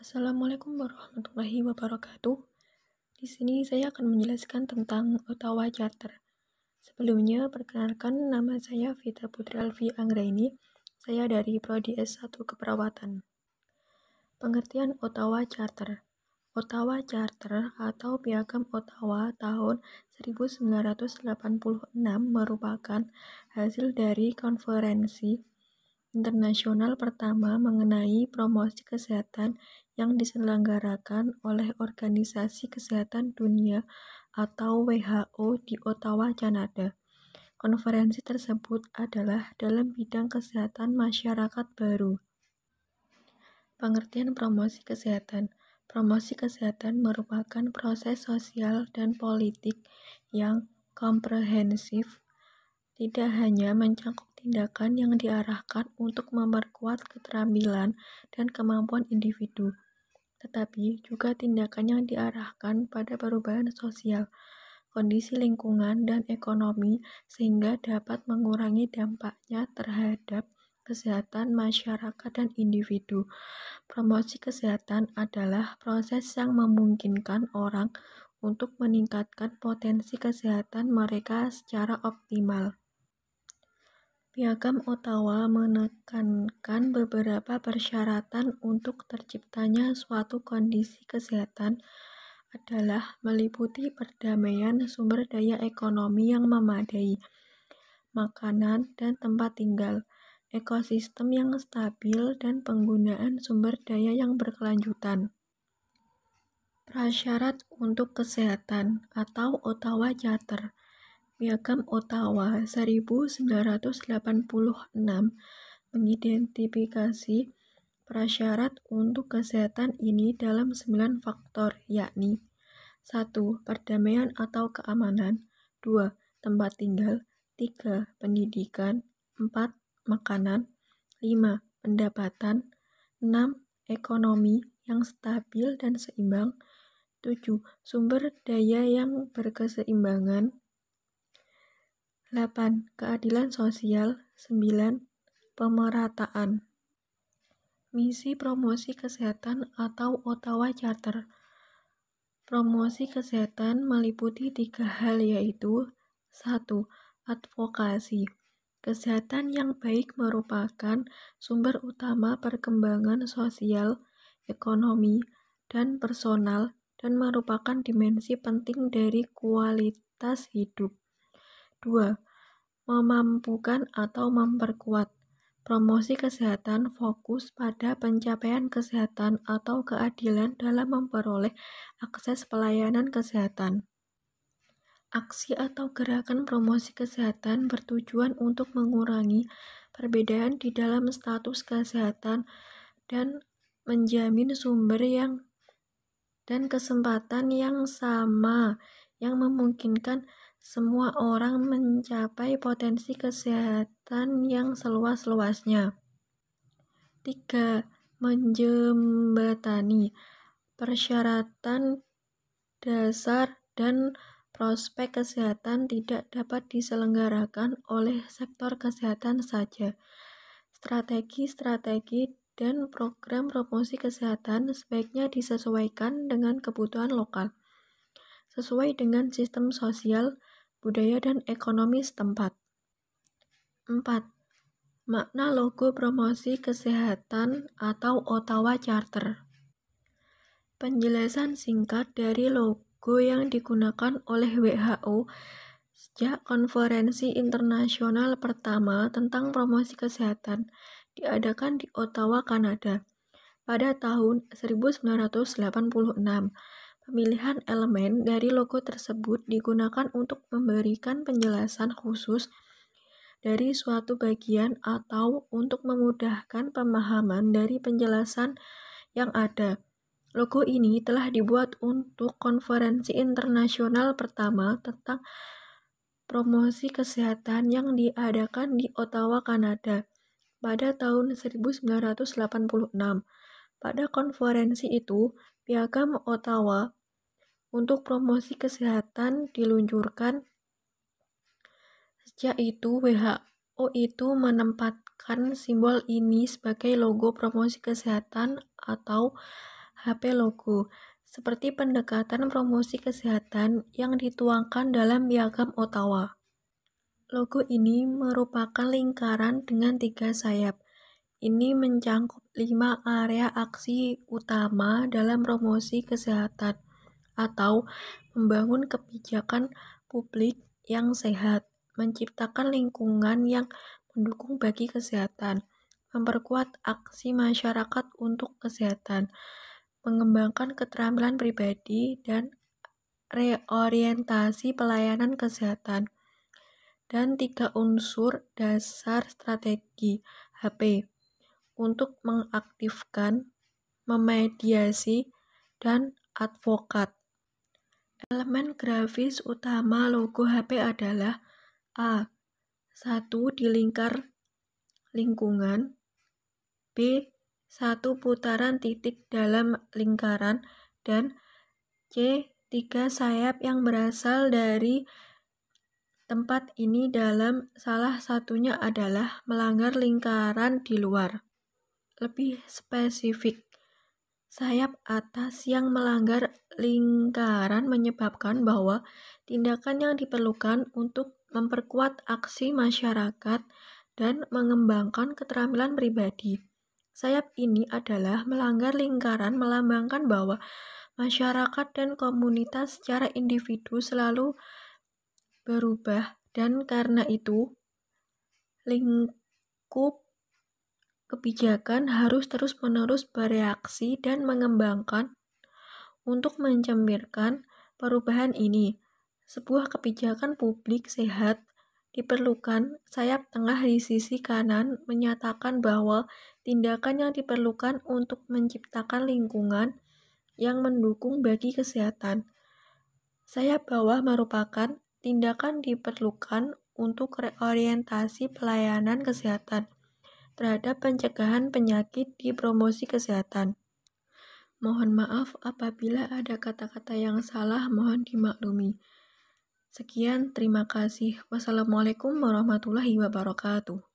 Assalamualaikum warahmatullahi wabarakatuh. Di sini saya akan menjelaskan tentang Ottawa Charter. Sebelumnya, perkenalkan nama saya Vita Putri Alvi Anggraini. Saya dari Prodi S1 Keperawatan. Pengertian Ottawa Charter Ottawa Charter atau Piagam Ottawa tahun 1986 merupakan hasil dari konferensi internasional pertama mengenai promosi kesehatan yang diselenggarakan oleh Organisasi Kesehatan Dunia atau WHO di Ottawa, Kanada. Konferensi tersebut adalah dalam bidang kesehatan masyarakat baru. Pengertian promosi kesehatan. Promosi kesehatan merupakan proses sosial dan politik yang komprehensif, tidak hanya mencakup tindakan yang diarahkan untuk memperkuat keterampilan dan kemampuan individu, tetapi juga tindakan yang diarahkan pada perubahan sosial, kondisi lingkungan, dan ekonomi, sehingga dapat mengurangi dampaknya terhadap kesehatan masyarakat dan individu. Promosi kesehatan adalah proses yang memungkinkan orang untuk meningkatkan potensi kesehatan mereka secara optimal. Piagam Ottawa menekankan beberapa persyaratan untuk terciptanya suatu kondisi kesehatan adalah meliputi perdamaian sumber daya ekonomi yang memadai, makanan dan tempat tinggal, ekosistem yang stabil dan penggunaan sumber daya yang berkelanjutan. Prasyarat untuk kesehatan atau Ottawa Charter Piagam Ottawa 1986 mengidentifikasi prasyarat untuk kesehatan ini dalam 9 faktor, yakni 1. Perdamaian atau keamanan 2. Tempat tinggal 3. Pendidikan 4. Makanan 5. Pendapatan 6. Ekonomi yang stabil dan seimbang 7. Sumber daya yang berkeseimbangan 8. Keadilan sosial 9. Pemerataan Misi promosi kesehatan atau Ottawa Charter Promosi kesehatan meliputi tiga hal yaitu 1. Advokasi Kesehatan yang baik merupakan sumber utama perkembangan sosial, ekonomi, dan personal dan merupakan dimensi penting dari kualitas hidup. 2. Memampukan atau memperkuat promosi kesehatan fokus pada pencapaian kesehatan atau keadilan dalam memperoleh akses pelayanan kesehatan. Aksi atau gerakan promosi kesehatan bertujuan untuk mengurangi perbedaan di dalam status kesehatan dan menjamin sumber yang dan kesempatan yang sama yang memungkinkan semua orang mencapai potensi kesehatan yang seluas-luasnya. 3. Menjembatani persyaratan dasar dan prospek kesehatan tidak dapat diselenggarakan oleh sektor kesehatan saja. Strategi-strategi dan program promosi kesehatan sebaiknya disesuaikan dengan kebutuhan lokal. Sesuai dengan sistem sosial, budaya dan ekonomi setempat. 4. Makna logo promosi kesehatan atau Ottawa Charter. Penjelasan singkat dari logo yang digunakan oleh WHO sejak konferensi internasional pertama tentang promosi kesehatan diadakan di Ottawa, Kanada pada tahun 1986 Pemilihan elemen dari logo tersebut digunakan untuk memberikan penjelasan khusus dari suatu bagian atau untuk memudahkan pemahaman dari penjelasan yang ada. Logo ini telah dibuat untuk konferensi internasional pertama tentang promosi kesehatan yang diadakan di Ottawa, Kanada pada tahun 1986. Pada konferensi itu, Piagam Ottawa untuk promosi kesehatan diluncurkan. Sejak itu, WHO itu menempatkan simbol ini sebagai logo promosi kesehatan atau HP logo, seperti pendekatan promosi kesehatan yang dituangkan dalam piagam Ottawa. Logo ini merupakan lingkaran dengan tiga sayap. Ini mencangkup lima area aksi utama dalam promosi kesehatan atau membangun kebijakan publik yang sehat, menciptakan lingkungan yang mendukung bagi kesehatan, memperkuat aksi masyarakat untuk kesehatan, mengembangkan keterampilan pribadi dan reorientasi pelayanan kesehatan. Dan tiga unsur dasar strategi HP untuk mengaktifkan, memediasi, dan advokat. Elemen grafis utama logo HP adalah A. satu di lingkar lingkungan B. satu putaran titik dalam lingkaran dan C. tiga sayap yang berasal dari tempat ini dalam salah satunya adalah melanggar lingkaran di luar. Lebih spesifik sayap atas yang melanggar lingkaran menyebabkan bahwa tindakan yang diperlukan untuk memperkuat aksi masyarakat dan mengembangkan keterampilan pribadi. Sayap ini adalah melanggar lingkaran melambangkan bahwa masyarakat dan komunitas secara individu selalu berubah dan karena itu lingkup kebijakan harus terus-menerus bereaksi dan mengembangkan untuk mencemirkan perubahan ini. Sebuah kebijakan publik sehat diperlukan. Sayap tengah di sisi kanan menyatakan bahwa tindakan yang diperlukan untuk menciptakan lingkungan yang mendukung bagi kesehatan. Sayap bawah merupakan tindakan diperlukan untuk reorientasi pelayanan kesehatan terhadap pencegahan penyakit di promosi kesehatan. Mohon maaf apabila ada kata-kata yang salah, mohon dimaklumi. Sekian, terima kasih. Wassalamualaikum warahmatullahi wabarakatuh.